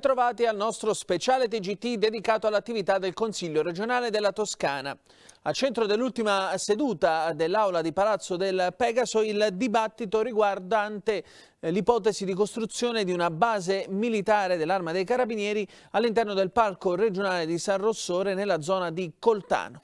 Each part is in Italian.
Bentrovati al nostro speciale TGT dedicato all'attività del Consiglio regionale della Toscana. Al centro dell'ultima seduta dell'aula di Palazzo del Pegaso il dibattito riguardante eh, l'ipotesi di costruzione di una base militare dell'Arma dei Carabinieri all'interno del Parco regionale di San Rossore nella zona di Coltano.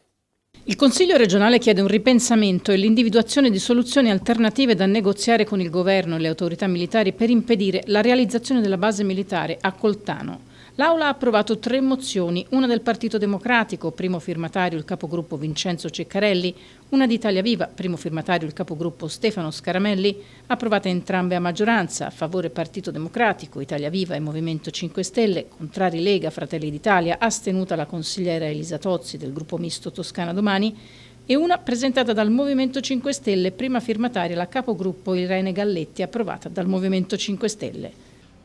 Il Consiglio regionale chiede un ripensamento e l'individuazione di soluzioni alternative da negoziare con il governo e le autorità militari per impedire la realizzazione della base militare a Coltano. L'Aula ha approvato tre mozioni, una del Partito Democratico, primo firmatario il capogruppo Vincenzo Ceccarelli, una di Italia Viva, primo firmatario il capogruppo Stefano Scaramelli, approvate entrambe a maggioranza, a favore Partito Democratico, Italia Viva e Movimento 5 Stelle, contrari Lega, Fratelli d'Italia, astenuta la consigliera Elisa Tozzi del gruppo misto Toscana Domani, e una presentata dal Movimento 5 Stelle, prima firmataria la capogruppo Irene Galletti, approvata dal Movimento 5 Stelle.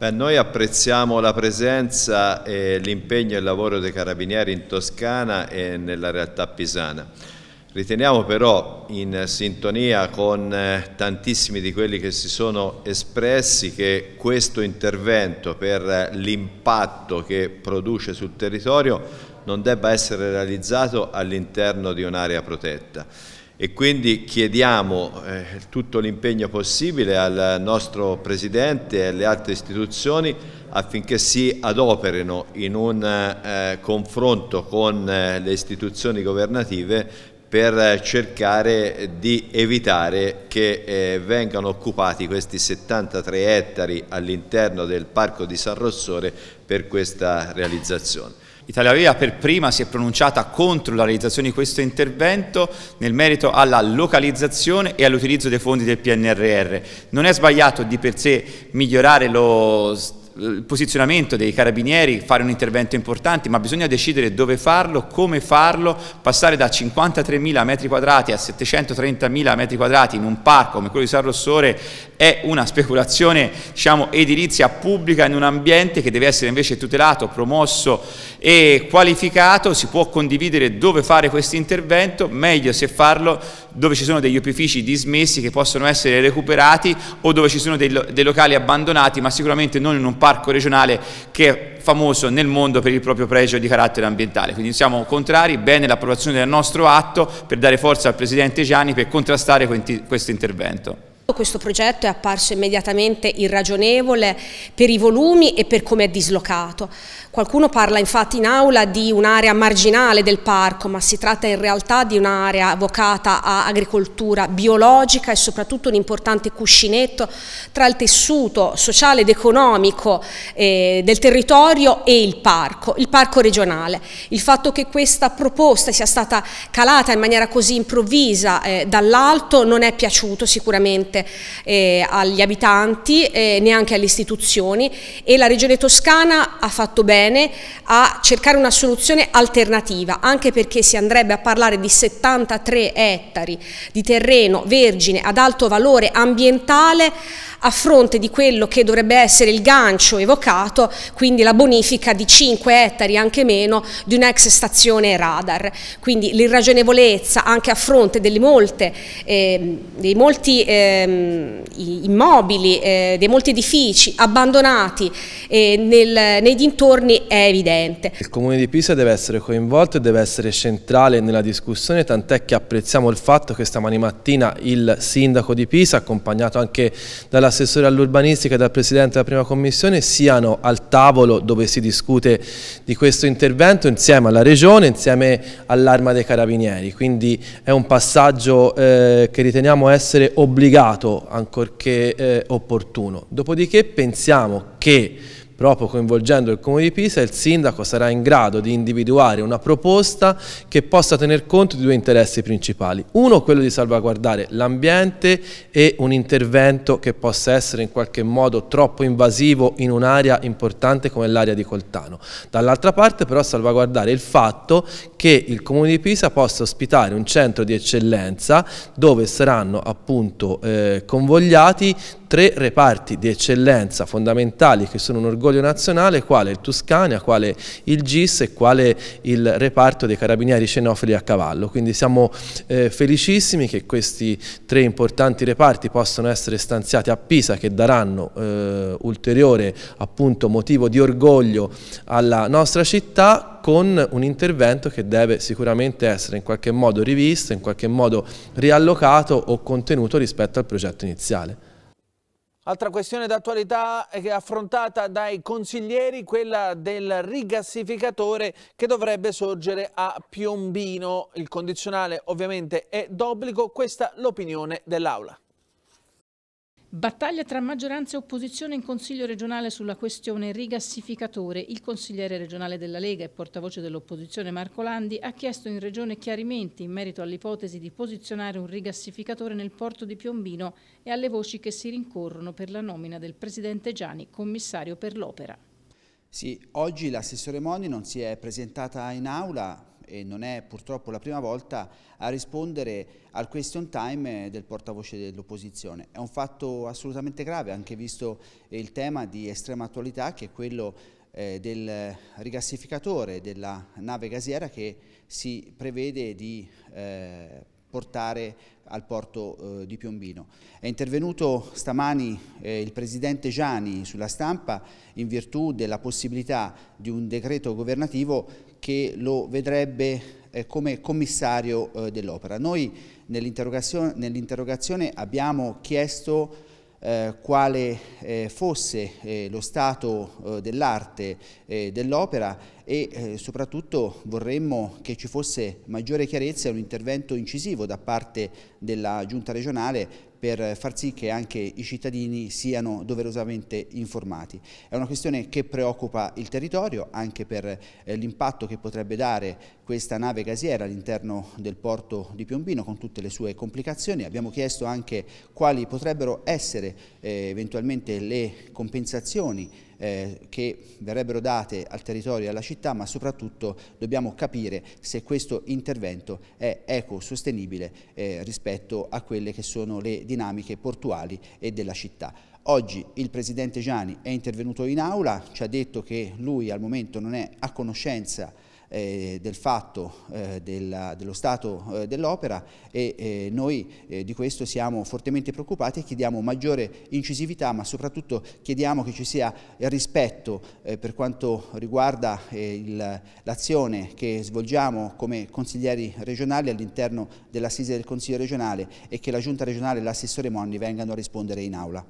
Beh, noi apprezziamo la presenza, e l'impegno e il lavoro dei carabinieri in Toscana e nella realtà pisana. Riteniamo però in sintonia con eh, tantissimi di quelli che si sono espressi che questo intervento per eh, l'impatto che produce sul territorio non debba essere realizzato all'interno di un'area protetta e quindi chiediamo eh, tutto l'impegno possibile al nostro Presidente e alle altre istituzioni affinché si adoperino in un eh, confronto con eh, le istituzioni governative per cercare di evitare che eh, vengano occupati questi 73 ettari all'interno del Parco di San Rossore per questa realizzazione. Italia Viva per prima si è pronunciata contro la realizzazione di questo intervento nel merito alla localizzazione e all'utilizzo dei fondi del PNRR. Non è sbagliato di per sé migliorare lo eh, il posizionamento dei carabinieri, fare un intervento importante, ma bisogna decidere dove farlo, come farlo, passare da 53.000 metri quadrati a 730.000 metri quadrati in un parco come quello di San Rossore è una speculazione diciamo, edilizia pubblica in un ambiente che deve essere invece tutelato, promosso e qualificato, si può condividere dove fare questo intervento, meglio se farlo dove ci sono degli opifici dismessi che possono essere recuperati o dove ci sono dei, dei locali abbandonati, ma sicuramente non in un parco regionale che è famoso nel mondo per il proprio pregio di carattere ambientale. Quindi siamo contrari, bene l'approvazione del nostro atto per dare forza al Presidente Gianni per contrastare questo intervento. Questo progetto è apparso immediatamente irragionevole per i volumi e per come è dislocato. Qualcuno parla infatti in aula di un'area marginale del parco, ma si tratta in realtà di un'area vocata a agricoltura biologica e soprattutto un importante cuscinetto tra il tessuto sociale ed economico eh, del territorio e il parco, il parco regionale. Il fatto che questa proposta sia stata calata in maniera così improvvisa eh, dall'alto non è piaciuto sicuramente eh, agli abitanti, eh, neanche alle istituzioni e la Regione Toscana ha fatto bene bene a cercare una soluzione alternativa, anche perché si andrebbe a parlare di 73 ettari di terreno vergine ad alto valore ambientale a fronte di quello che dovrebbe essere il gancio evocato, quindi la bonifica di 5 ettari, anche meno, di un'ex stazione radar. Quindi l'irragionevolezza anche a fronte delle molte, eh, dei molti eh, immobili, eh, dei molti edifici abbandonati eh, nel, nei dintorni è evidente. Il Comune di Pisa deve essere coinvolto e deve essere centrale nella discussione, tant'è che apprezziamo il fatto che stamani mattina il sindaco di Pisa, accompagnato anche dalla dall'assessore all'urbanistica e dal presidente della prima commissione siano al tavolo dove si discute di questo intervento insieme alla regione, insieme all'arma dei carabinieri, quindi è un passaggio eh, che riteniamo essere obbligato ancorché eh, opportuno. Dopodiché pensiamo che Proprio coinvolgendo il Comune di Pisa, il Sindaco sarà in grado di individuare una proposta che possa tener conto di due interessi principali. Uno, quello di salvaguardare l'ambiente e un intervento che possa essere in qualche modo troppo invasivo in un'area importante come l'area di Coltano. Dall'altra parte però salvaguardare il fatto che il Comune di Pisa possa ospitare un centro di eccellenza dove saranno appunto eh, convogliati tre reparti di eccellenza fondamentali che sono un orgoglio portfolio nazionale, quale il Tuscania, quale il GIS e quale il reparto dei carabinieri cenofili a cavallo. Quindi siamo eh, felicissimi che questi tre importanti reparti possano essere stanziati a Pisa che daranno eh, ulteriore appunto, motivo di orgoglio alla nostra città con un intervento che deve sicuramente essere in qualche modo rivisto, in qualche modo riallocato o contenuto rispetto al progetto iniziale. Altra questione d'attualità affrontata dai consiglieri, quella del rigassificatore che dovrebbe sorgere a Piombino. Il condizionale ovviamente è d'obbligo, questa l'opinione dell'Aula. Battaglia tra maggioranza e opposizione in Consiglio regionale sulla questione rigassificatore. Il consigliere regionale della Lega e portavoce dell'opposizione Marco Landi ha chiesto in Regione chiarimenti in merito all'ipotesi di posizionare un rigassificatore nel porto di Piombino e alle voci che si rincorrono per la nomina del presidente Gianni, commissario per l'opera. Sì, oggi l'assessore Moni non si è presentata in aula e non è purtroppo la prima volta a rispondere al question time del portavoce dell'opposizione. È un fatto assolutamente grave, anche visto il tema di estrema attualità che è quello eh, del rigassificatore della nave gasiera che si prevede di eh, portare al porto eh, di Piombino. È intervenuto stamani il Presidente Gianni sulla stampa in virtù della possibilità di un decreto governativo che lo vedrebbe eh, come commissario eh, dell'opera. Noi nell'interrogazione nell abbiamo chiesto eh, quale eh, fosse eh, lo stato eh, dell'arte dell'opera e eh, soprattutto vorremmo che ci fosse maggiore chiarezza e un intervento incisivo da parte della giunta regionale per far sì che anche i cittadini siano doverosamente informati. È una questione che preoccupa il territorio anche per eh, l'impatto che potrebbe dare questa nave gasiera all'interno del porto di Piombino con tutte le sue complicazioni. Abbiamo chiesto anche quali potrebbero essere eh, eventualmente le compensazioni eh, che verrebbero date al territorio e alla città, ma soprattutto dobbiamo capire se questo intervento è ecosostenibile eh, rispetto a quelle che sono le dinamiche portuali e della città. Oggi il Presidente Gianni è intervenuto in aula, ci ha detto che lui al momento non è a conoscenza eh, del fatto eh, della, dello stato eh, dell'opera e eh, noi eh, di questo siamo fortemente preoccupati e chiediamo maggiore incisività ma soprattutto chiediamo che ci sia il rispetto per quanto riguarda l'azione che svolgiamo come consiglieri regionali all'interno dell'assise del Consiglio regionale e che la Giunta regionale e l'assessore Monni vengano a rispondere in aula.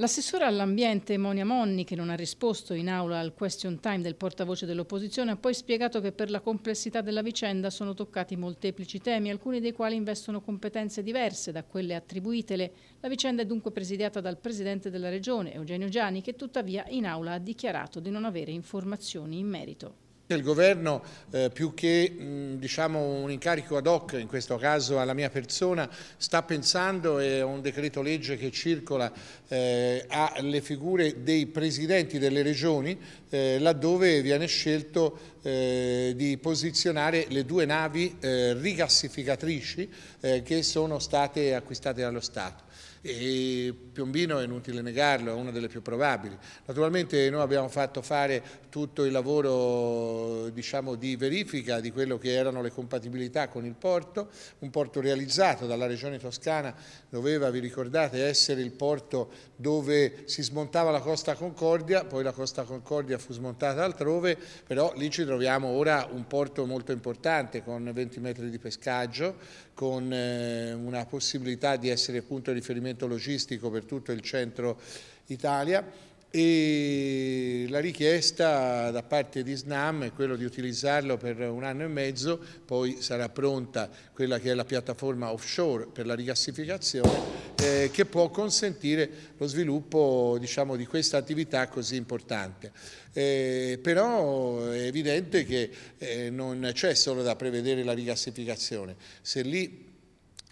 L'assessore all'ambiente Monia Monni, che non ha risposto in aula al question time del portavoce dell'opposizione, ha poi spiegato che per la complessità della vicenda sono toccati molteplici temi, alcuni dei quali investono competenze diverse da quelle attribuitele. La vicenda è dunque presidiata dal presidente della regione, Eugenio Gianni, che tuttavia in aula ha dichiarato di non avere informazioni in merito. Il governo eh, più che mh, diciamo un incarico ad hoc, in questo caso alla mia persona, sta pensando e un decreto legge che circola eh, alle figure dei presidenti delle regioni eh, laddove viene scelto eh, di posizionare le due navi eh, rigassificatrici eh, che sono state acquistate dallo Stato e Piombino è inutile negarlo, è una delle più probabili. Naturalmente noi abbiamo fatto fare tutto il lavoro diciamo, di verifica di quello che erano le compatibilità con il porto, un porto realizzato dalla Regione Toscana, doveva, vi ricordate, essere il porto dove si smontava la Costa Concordia, poi la Costa Concordia fu smontata altrove, però lì ci troviamo ora un porto molto importante con 20 metri di pescaggio, con eh, una possibilità di essere punto di riferimento movimento logistico per tutto il centro Italia e la richiesta da parte di SNAM è quella di utilizzarlo per un anno e mezzo, poi sarà pronta quella che è la piattaforma offshore per la rigassificazione eh, che può consentire lo sviluppo diciamo, di questa attività così importante. Eh, però è evidente che eh, non c'è solo da prevedere la rigassificazione, se lì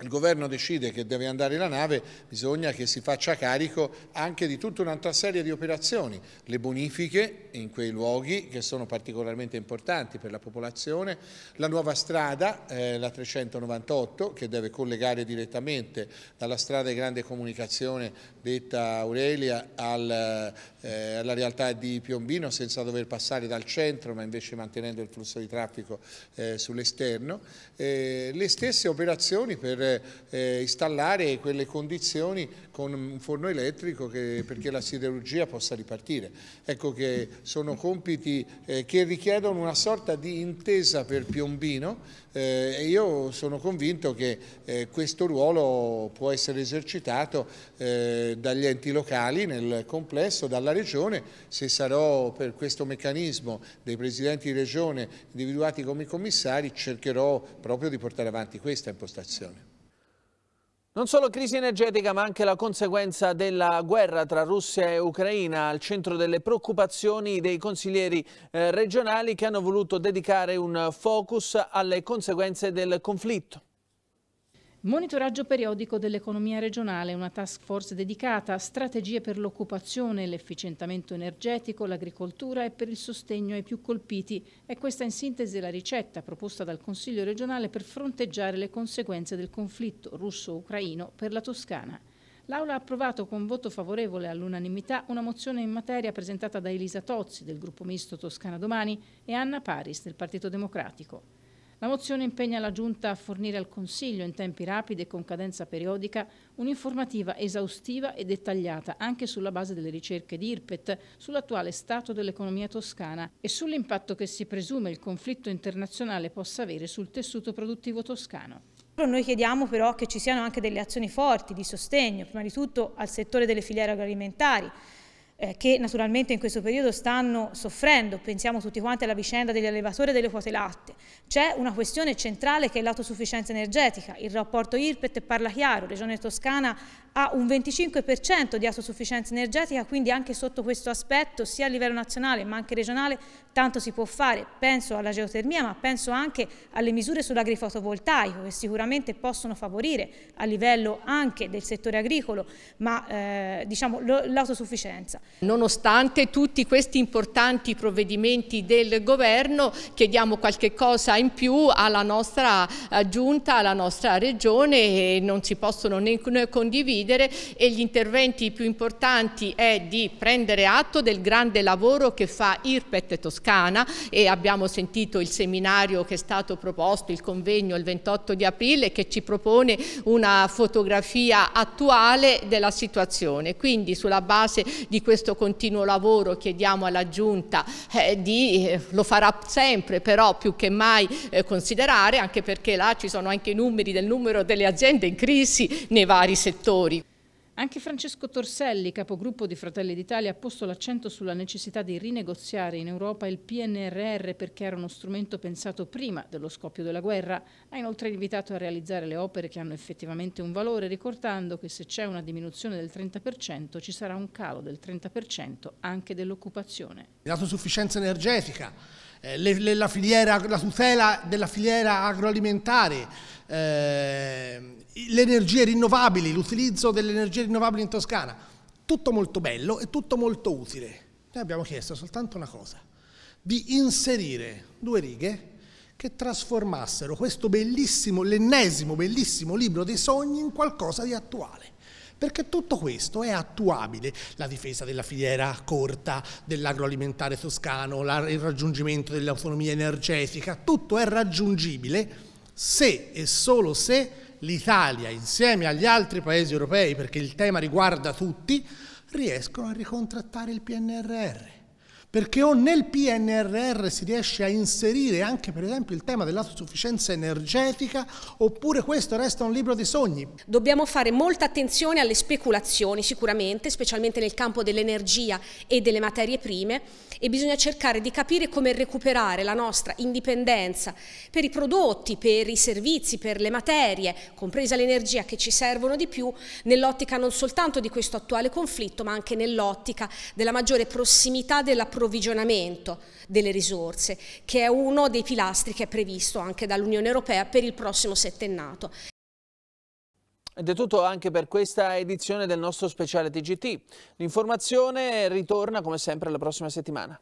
il governo decide che deve andare la nave, bisogna che si faccia carico anche di tutta un'altra serie di operazioni, le bonifiche in quei luoghi che sono particolarmente importanti per la popolazione, la nuova strada, eh, la 398, che deve collegare direttamente dalla strada di grande comunicazione detta Aurelia al, eh, alla realtà di Piombino senza dover passare dal centro ma invece mantenendo il flusso di traffico eh, sull'esterno, eh, le stesse operazioni per eh, installare quelle condizioni con un forno elettrico che, perché la siderurgia possa ripartire. Ecco che sono compiti eh, che richiedono una sorta di intesa per Piombino eh, e io sono convinto che eh, questo ruolo può essere esercitato eh, dagli enti locali nel complesso, dalla Regione, se sarò per questo meccanismo dei presidenti di Regione individuati come commissari cercherò proprio di portare avanti questa impostazione. Non solo crisi energetica ma anche la conseguenza della guerra tra Russia e Ucraina al centro delle preoccupazioni dei consiglieri eh, regionali che hanno voluto dedicare un focus alle conseguenze del conflitto. Monitoraggio periodico dell'economia regionale, una task force dedicata a strategie per l'occupazione, l'efficientamento energetico, l'agricoltura e per il sostegno ai più colpiti. È questa in sintesi la ricetta proposta dal Consiglio regionale per fronteggiare le conseguenze del conflitto russo-ucraino per la Toscana. L'Aula ha approvato con voto favorevole all'unanimità una mozione in materia presentata da Elisa Tozzi del gruppo misto Toscana Domani e Anna Paris del Partito Democratico. La mozione impegna la Giunta a fornire al Consiglio in tempi rapidi e con cadenza periodica un'informativa esaustiva e dettagliata anche sulla base delle ricerche di IRPET sull'attuale stato dell'economia toscana e sull'impatto che si presume il conflitto internazionale possa avere sul tessuto produttivo toscano. Noi chiediamo però che ci siano anche delle azioni forti di sostegno, prima di tutto al settore delle filiere agroalimentari, eh, che naturalmente in questo periodo stanno soffrendo, pensiamo tutti quanti alla vicenda degli allevatori e delle quote latte. C'è una questione centrale che è l'autosufficienza energetica, il rapporto IRPET parla chiaro, Regione Toscana ha un 25% di autosufficienza energetica, quindi anche sotto questo aspetto, sia a livello nazionale ma anche regionale, tanto si può fare. Penso alla geotermia, ma penso anche alle misure sull'agrifotovoltaico, che sicuramente possono favorire a livello anche del settore agricolo, ma eh, diciamo l'autosufficienza. Nonostante tutti questi importanti provvedimenti del governo chiediamo qualche cosa in più alla nostra eh, giunta, alla nostra regione e non si possono né condividere e gli interventi più importanti è di prendere atto del grande lavoro che fa Irpet Toscana e abbiamo sentito il seminario che è stato proposto, il convegno il 28 di aprile che ci propone una fotografia attuale della situazione. Quindi sulla base di questo questo continuo lavoro chiediamo alla Giunta eh, di, eh, lo farà sempre però più che mai eh, considerare anche perché là ci sono anche i numeri del numero delle aziende in crisi nei vari settori. Anche Francesco Torselli, capogruppo di Fratelli d'Italia, ha posto l'accento sulla necessità di rinegoziare in Europa il PNRR perché era uno strumento pensato prima dello scoppio della guerra. Ha inoltre invitato a realizzare le opere che hanno effettivamente un valore, ricordando che se c'è una diminuzione del 30% ci sarà un calo del 30% anche dell'occupazione. L'autosufficienza energetica eh, le, le, la, filiera, la, tutela della filiera agroalimentare, eh, le energie rinnovabili, l'utilizzo delle energie rinnovabili in Toscana. Tutto molto bello e tutto molto utile. Noi abbiamo chiesto soltanto una cosa, di inserire due righe che trasformassero questo bellissimo, l'ennesimo bellissimo libro dei sogni in qualcosa di attuale perché tutto questo è attuabile, la difesa della filiera corta, dell'agroalimentare toscano, il raggiungimento dell'autonomia energetica, tutto è raggiungibile se e solo se l'Italia insieme agli altri paesi europei, perché il tema riguarda tutti, riescono a ricontrattare il PNRR perché o nel PNRR si riesce a inserire anche per esempio il tema dell'autosufficienza energetica oppure questo resta un libro di sogni. Dobbiamo fare molta attenzione alle speculazioni sicuramente, specialmente nel campo dell'energia e delle materie prime e bisogna cercare di capire come recuperare la nostra indipendenza per i prodotti, per i servizi, per le materie, compresa l'energia che ci servono di più, nell'ottica non soltanto di questo attuale conflitto ma anche nell'ottica della maggiore prossimità della produzione approvvigionamento delle risorse, che è uno dei pilastri che è previsto anche dall'Unione Europea per il prossimo settennato. Ed è tutto anche per questa edizione del nostro speciale TGT. L'informazione ritorna come sempre la prossima settimana.